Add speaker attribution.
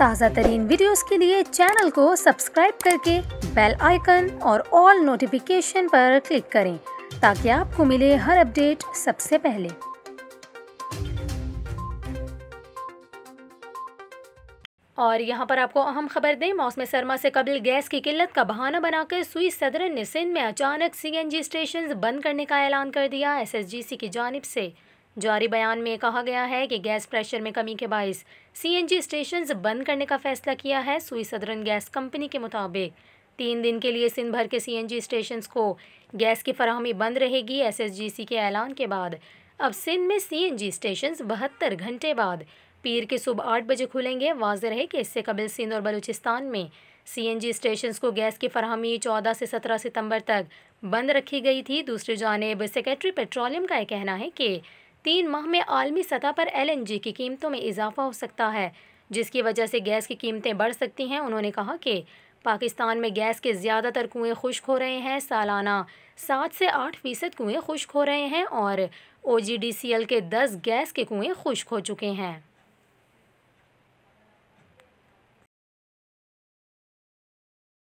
Speaker 1: ताज़ा तरीन वीडियो के लिए चैनल को सब्सक्राइब करके बेल आइकन और ऑल नोटिफिकेशन पर क्लिक करें ताकि आपको मिले हर अपडेट सबसे पहले और यहाँ पर आपको अहम खबर दें मौसम सरमा से कबल गैस की किल्लत का बहाना बनाकर सुई सदर ने सिंध में अचानक सीएनजी स्टेशन बंद करने का ऐलान कर दिया एसएसजीसी की जानब से जारी बयान में कहा गया है कि गैस प्रेशर में कमी के बायस सीएनजी स्टेशंस बंद करने का फैसला किया है सुई सदरन गैस कंपनी के मुताबिक तीन दिन के लिए सिंध भर के सीएनजी स्टेशंस को गैस की फरहमी बंद रहेगी एसएसजीसी के ऐलान के बाद अब सिंध में सीएनजी स्टेशंस बहत्तर घंटे बाद पीर के सुबह आठ बजे खुलेंगे वाज है कि इससे कबल सिंध और बलूचिस्तान में सीएनजी स्टेशंस को गैस की फरहमी चौदह से सत्रह सितंबर तक बंद रखी गई थी दूसरी जानब सेक्रेटरी पेट्रोलियम का यह कहना है कि तीन माह में आलमी सतह पर एलएनजी की कीमतों में इजाफा हो सकता है जिसकी वजह से गैस की कीमतें बढ़ सकती हैं उन्होंने कहा कि पाकिस्तान में गैस के ज़्यादातर कुएँ खुश्क हो रहे हैं सालाना सात से आठ फ़ीसद कुएँ खुश्क हो रहे हैं और ओ के दस गैस के कुएँ खुश्क हो चुके हैं